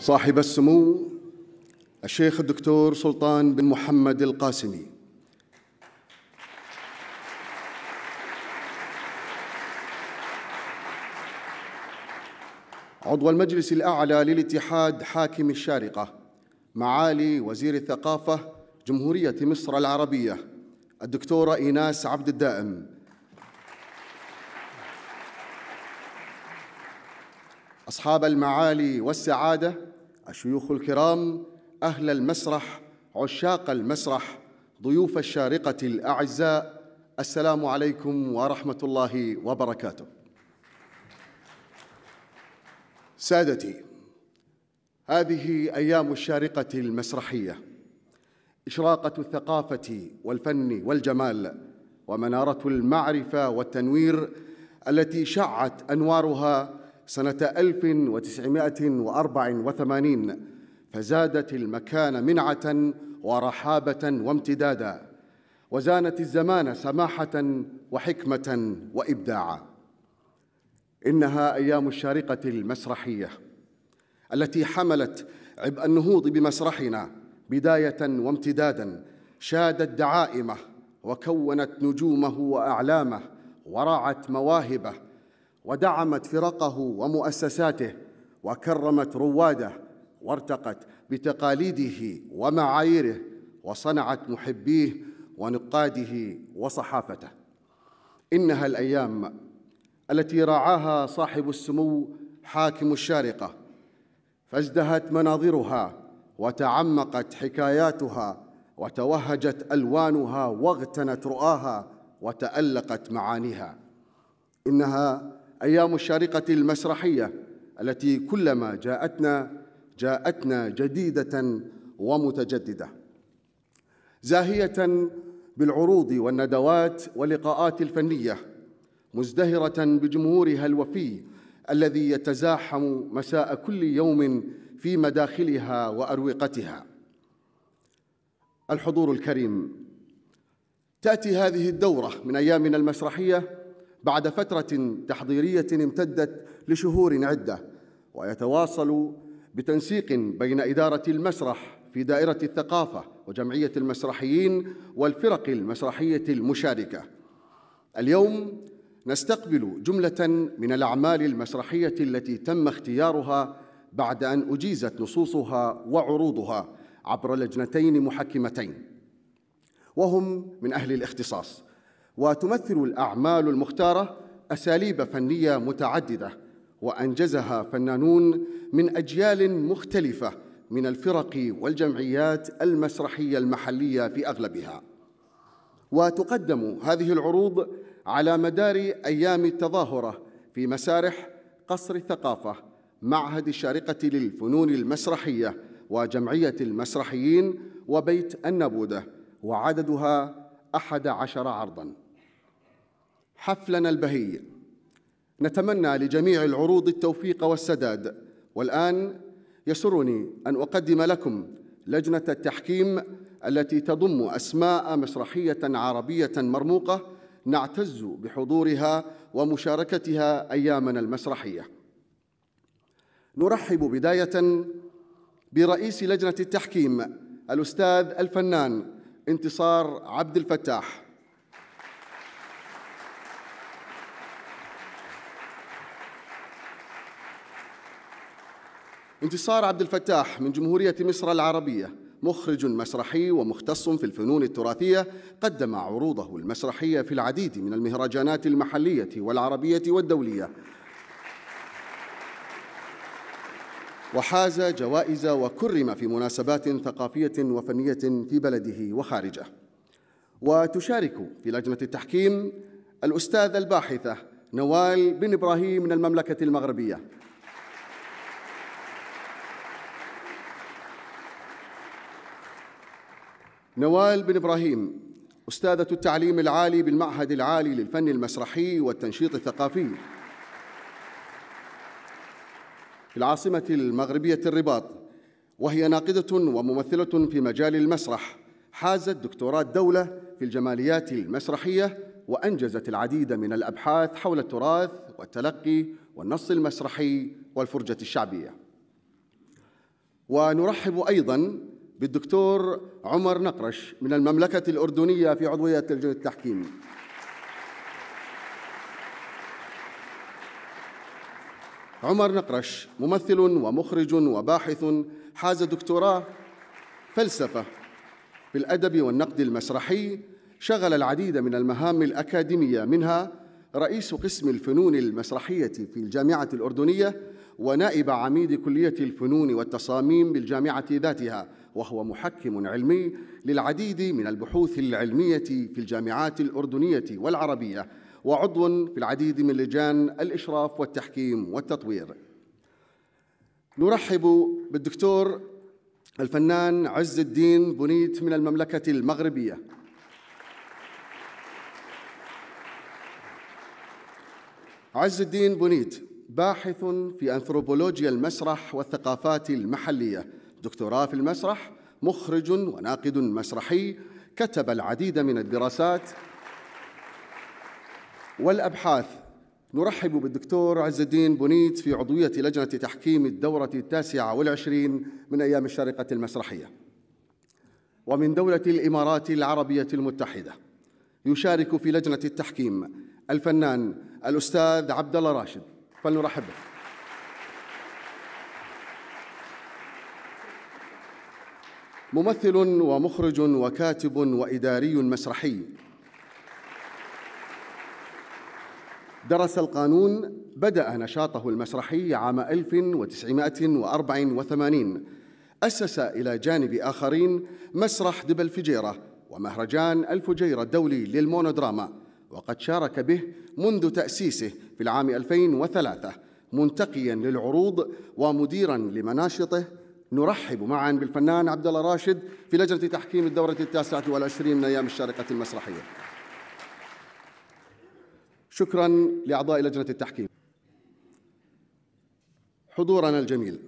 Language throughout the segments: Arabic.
صاحب السمو الشيخ الدكتور سلطان بن محمد القاسمي عضو المجلس الأعلى للاتحاد حاكم الشارقة معالي وزير الثقافة جمهورية مصر العربية الدكتورة إيناس عبد الدائم أصحاب المعالي والسعادة الشيوخ الكرام أهل المسرح عشاق المسرح ضيوف الشارقة الأعزاء السلام عليكم ورحمة الله وبركاته سادتي هذه أيام الشارقة المسرحية إشراقة الثقافة والفن والجمال ومنارة المعرفة والتنوير التي شعت أنوارها سنة 1984 فزادت المكان منعة ورحابة وامتدادا وزانت الزمان سماحة وحكمة وإبداعا إنها أيام الشارقة المسرحية التي حملت عبء النهوض بمسرحنا بداية وامتدادا شادت دعائمه وكونت نجومه وأعلامه ورعت مواهبه ودعمت فرقه ومؤسساته وكرمت رواده وارتقت بتقاليده ومعاييره وصنعت محبيه ونقاده وصحافته انها الايام التي راعاها صاحب السمو حاكم الشارقه فازدهت مناظرها وتعمقت حكاياتها وتوهجت الوانها واغتنت رؤاها وتالقت معانيها انها أيام الشارقة المسرحية التي كلما جاءتنا جاءتنا جديدة ومتجددة زاهية بالعروض والندوات واللقاءات الفنية مزدهرة بجمهورها الوفي الذي يتزاحم مساء كل يوم في مداخلها وأروقتها الحضور الكريم تأتي هذه الدورة من أيامنا المسرحية بعد فترة تحضيرية امتدت لشهور عدة ويتواصل بتنسيق بين إدارة المسرح في دائرة الثقافة وجمعية المسرحيين والفرق المسرحية المشاركة. اليوم نستقبل جملة من الأعمال المسرحية التي تم اختيارها بعد أن أجيزت نصوصها وعروضها عبر لجنتين محكمتين وهم من أهل الاختصاص وتمثل الأعمال المختارة أساليب فنية متعددة وأنجزها فنانون من أجيال مختلفة من الفرق والجمعيات المسرحية المحلية في أغلبها وتقدم هذه العروض على مدار أيام التظاهرة في مسارح قصر الثقافة معهد الشارقة للفنون المسرحية وجمعية المسرحيين وبيت النبوذة وعددها أحد عشر عرضاً حفلنا البهي نتمنى لجميع العروض التوفيق والسداد والآن يسرني أن أقدم لكم لجنة التحكيم التي تضم أسماء مسرحية عربية مرموقة نعتز بحضورها ومشاركتها أيامنا المسرحية نرحب بداية برئيس لجنة التحكيم الأستاذ الفنان انتصار عبد الفتاح انتصار عبد الفتاح من جمهورية مصر العربية مخرج مسرحي ومختص في الفنون التراثية قدم عروضه المسرحية في العديد من المهرجانات المحلية والعربية والدولية وحاز جوائز وكرم في مناسبات ثقافية وفنية في بلده وخارجه وتشارك في لجنة التحكيم الأستاذة الباحثة نوال بن إبراهيم من المملكة المغربية نوال بن إبراهيم أستاذة التعليم العالي بالمعهد العالي للفن المسرحي والتنشيط الثقافي في العاصمة المغربية الرباط وهي ناقدة وممثلة في مجال المسرح حازت دكتوراه دولة في الجماليات المسرحية وأنجزت العديد من الأبحاث حول التراث والتلقي والنص المسرحي والفرجة الشعبية ونرحب أيضاً بالدكتور عمر نقرش من المملكة الأردنية في عضوية لجنة التحكيم عمر نقرش ممثل ومخرج وباحث حاز دكتوراه فلسفة في الأدب والنقد المسرحي شغل العديد من المهام الأكاديمية منها رئيس قسم الفنون المسرحية في الجامعة الأردنية ونائب عميد كلية الفنون والتصاميم بالجامعة ذاتها وهو محكم علمي للعديد من البحوث العلمية في الجامعات الأردنية والعربية وعضو في العديد من لجان الإشراف والتحكيم والتطوير نرحب بالدكتور الفنان عز الدين بنيت من المملكة المغربية عز الدين بنيت باحث في أنثروبولوجيا المسرح والثقافات المحلية دكتوراه في المسرح مخرج وناقد مسرحي كتب العديد من الدراسات والأبحاث نرحب بالدكتور عز الدين بنيت في عضوية لجنة تحكيم الدورة التاسعة والعشرين من أيام الشارقة المسرحية ومن دولة الإمارات العربية المتحدة يشارك في لجنة التحكيم الفنان الأستاذ عبد الله راشد فلنرحب به ممثل ومخرج وكاتب وإداري مسرحي درس القانون بدأ نشاطه المسرحي عام 1984 أسس إلى جانب آخرين مسرح دبل فجيرة ومهرجان الفجيرة الدولي للمونودراما وقد شارك به منذ تأسيسه في العام 2003 منتقيا للعروض ومديرا لمناشطه نرحب معا بالفنان عبد الله راشد في لجنة تحكيم الدورة التاسعة والعشرين من أيام الشارقة المسرحية شكرا لأعضاء لجنة التحكيم حضورنا الجميل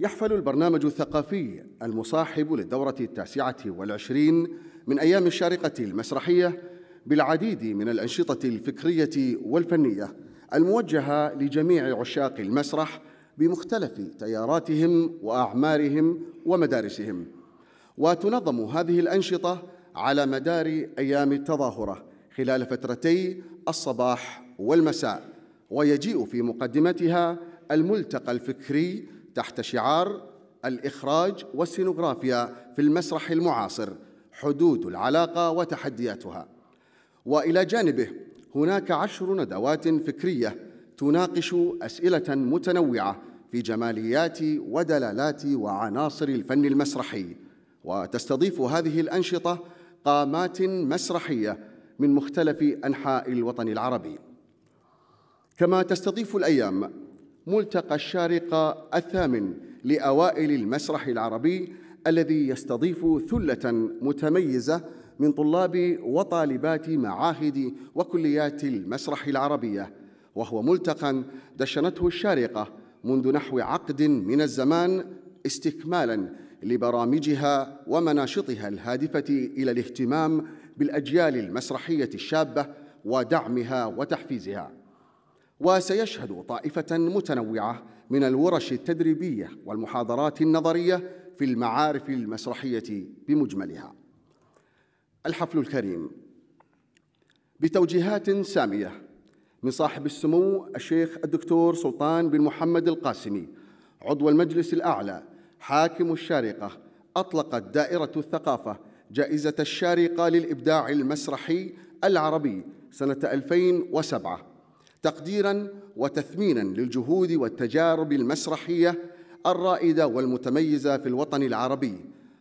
يحفل البرنامج الثقافي المصاحب للدورة التاسعة والعشرين من أيام الشارقة المسرحية بالعديد من الأنشطة الفكرية والفنية الموجهة لجميع عشاق المسرح بمختلف تياراتهم وأعمارهم ومدارسهم وتنظم هذه الأنشطة على مدار أيام التظاهرة خلال فترتي الصباح والمساء ويجيء في مقدمتها الملتقى الفكري تحت شعار الإخراج والسينوغرافيا في المسرح المعاصر حدود العلاقة وتحدياتها والى جانبه هناك عشر ندوات فكريه تناقش اسئله متنوعه في جماليات ودلالات وعناصر الفن المسرحي وتستضيف هذه الانشطه قامات مسرحيه من مختلف انحاء الوطن العربي كما تستضيف الايام ملتقى الشارقه الثامن لاوائل المسرح العربي الذي يستضيف ثله متميزه من طلاب وطالبات معاهد وكليات المسرح العربية وهو ملتقى دشنته الشارقة منذ نحو عقد من الزمان استكمالا لبرامجها ومناشطها الهادفة إلى الاهتمام بالأجيال المسرحية الشابة ودعمها وتحفيزها وسيشهد طائفة متنوعة من الورش التدريبية والمحاضرات النظرية في المعارف المسرحية بمجملها الحفل الكريم بتوجيهات سامية من صاحب السمو الشيخ الدكتور سلطان بن محمد القاسمي عضو المجلس الأعلى حاكم الشارقة أطلقت دائرة الثقافة جائزة الشارقة للإبداع المسرحي العربي سنة 2007 تقديرا وتثمينا للجهود والتجارب المسرحية الرائدة والمتميزة في الوطن العربي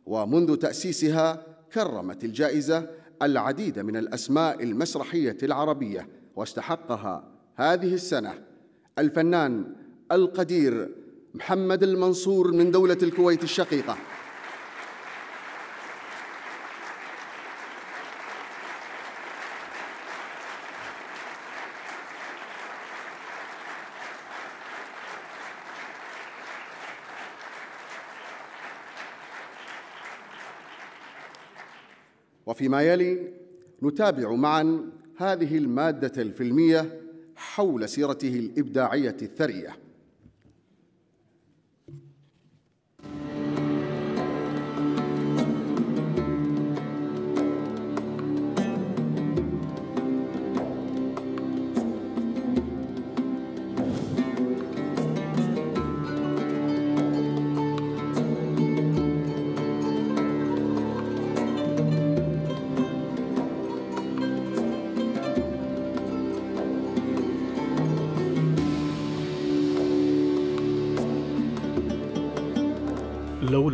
ومنذ تأسيسها كرمت الجائزة العديد من الأسماء المسرحية العربية واستحقها هذه السنة الفنان القدير محمد المنصور من دولة الكويت الشقيقة وفيما يلي نتابع معا هذه الماده الفيلميه حول سيرته الابداعيه الثريه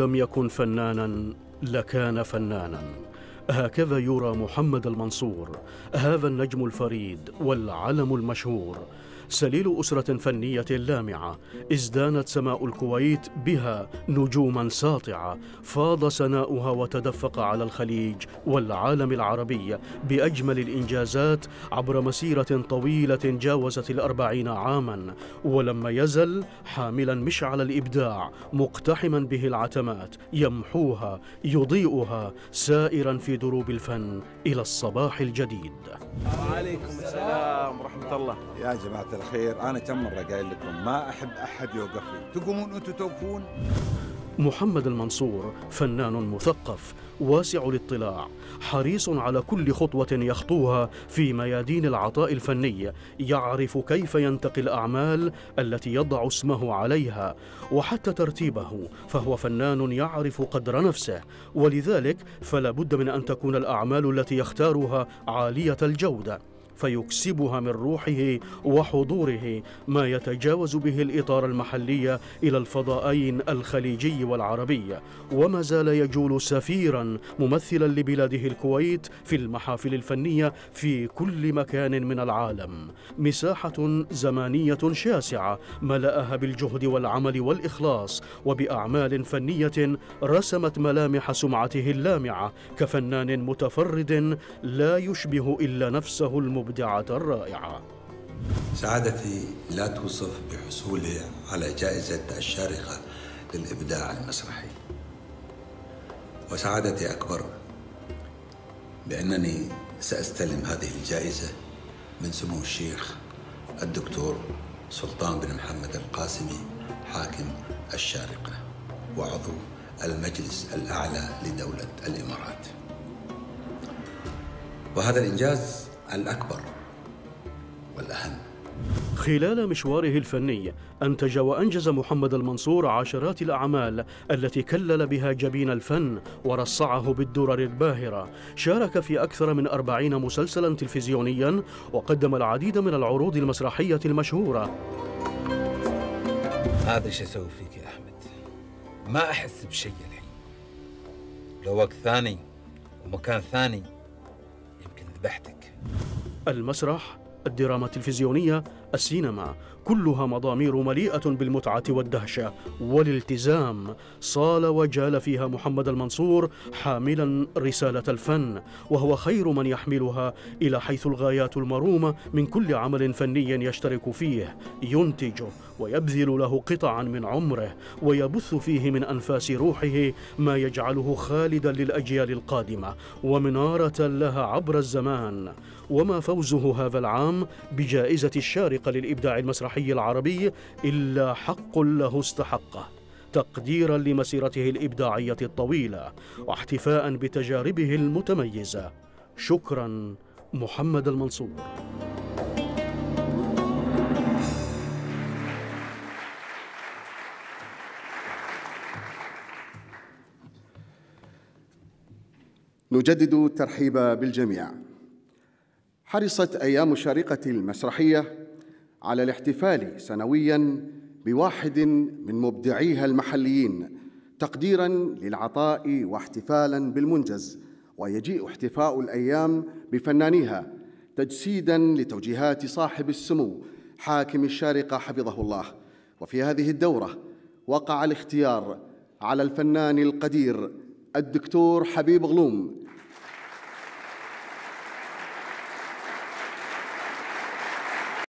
لم يكن فنانا لكان فنانا هكذا يرى محمد المنصور هذا النجم الفريد والعلم المشهور سليل أسرة فنية لامعة ازدانت سماء الكويت بها نجوما ساطعة فاض سناؤها وتدفق على الخليج والعالم العربي بأجمل الإنجازات عبر مسيرة طويلة جاوزت الأربعين عاما ولما يزل حاملا مشعل الإبداع مقتحما به العتمات يمحوها يضيئها سائرا في دروب الفن إلى الصباح الجديد وعليكم السلام ورحمة الله يا جماعة الخير انا كم مره قايل لكم ما احب احد يوقف لي تقومون انتم توقفون محمد المنصور فنان مثقف واسع الاطلاع حريص على كل خطوة يخطوها في ميادين العطاء الفني يعرف كيف ينتقي الأعمال التي يضع اسمه عليها وحتى ترتيبه فهو فنان يعرف قدر نفسه ولذلك فلا بد من أن تكون الأعمال التي يختارها عالية الجودة فيكسبها من روحه وحضوره ما يتجاوز به الإطار المحلي إلى الفضائين الخليجي والعربي وما زال يجول سفيرا ممثلا لبلاده الكويت في المحافل الفنية في كل مكان من العالم مساحة زمانية شاسعة ملأها بالجهد والعمل والإخلاص وبأعمال فنية رسمت ملامح سمعته اللامعة كفنان متفرد لا يشبه إلا نفسه المبارك مبدعة رائعة سعادتي لا توصف بحصولي على جائزة الشارقة للإبداع المسرحي وسعادتي أكبر بأنني سأستلم هذه الجائزة من سمو الشيخ الدكتور سلطان بن محمد القاسمي حاكم الشارقة وعضو المجلس الأعلى لدولة الإمارات وهذا الإنجاز الأكبر والأهم خلال مشواره الفني أنتج وأنجز محمد المنصور عشرات الأعمال التي كلل بها جبين الفن ورصعه بالدرر الباهرة شارك في أكثر من أربعين مسلسلا تلفزيونيا وقدم العديد من العروض المسرحية المشهورة هذا شو أسوي فيك يا أحمد ما أحس بشيء الحين لو وقت ثاني ومكان ثاني يمكن ذبحتك المسرح الدراما التلفزيونية السينما كلها مضامير مليئة بالمتعة والدهشة والالتزام صال وجال فيها محمد المنصور حاملا رسالة الفن وهو خير من يحملها إلى حيث الغايات المرومة من كل عمل فني يشترك فيه ينتجه ويبذل له قطعا من عمره ويبث فيه من أنفاس روحه ما يجعله خالدا للأجيال القادمة ومنارة لها عبر الزمان وما فوزه هذا العام بجائزة الشارقة طريق للإبداع المسرحي العربي إلا حق له استحقه تقديرا لمسيرته الإبداعية الطويلة واحتفاء بتجاربه المتميزة شكرا محمد المنصور نجدد الترحيب بالجميع حرصت ايام الشارقه المسرحيه على الاحتفال سنويا بواحد من مبدعيها المحليين تقديرا للعطاء واحتفالا بالمنجز ويجيء احتفاء الايام بفنانيها تجسيدا لتوجيهات صاحب السمو حاكم الشارقه حفظه الله وفي هذه الدوره وقع الاختيار على الفنان القدير الدكتور حبيب غلوم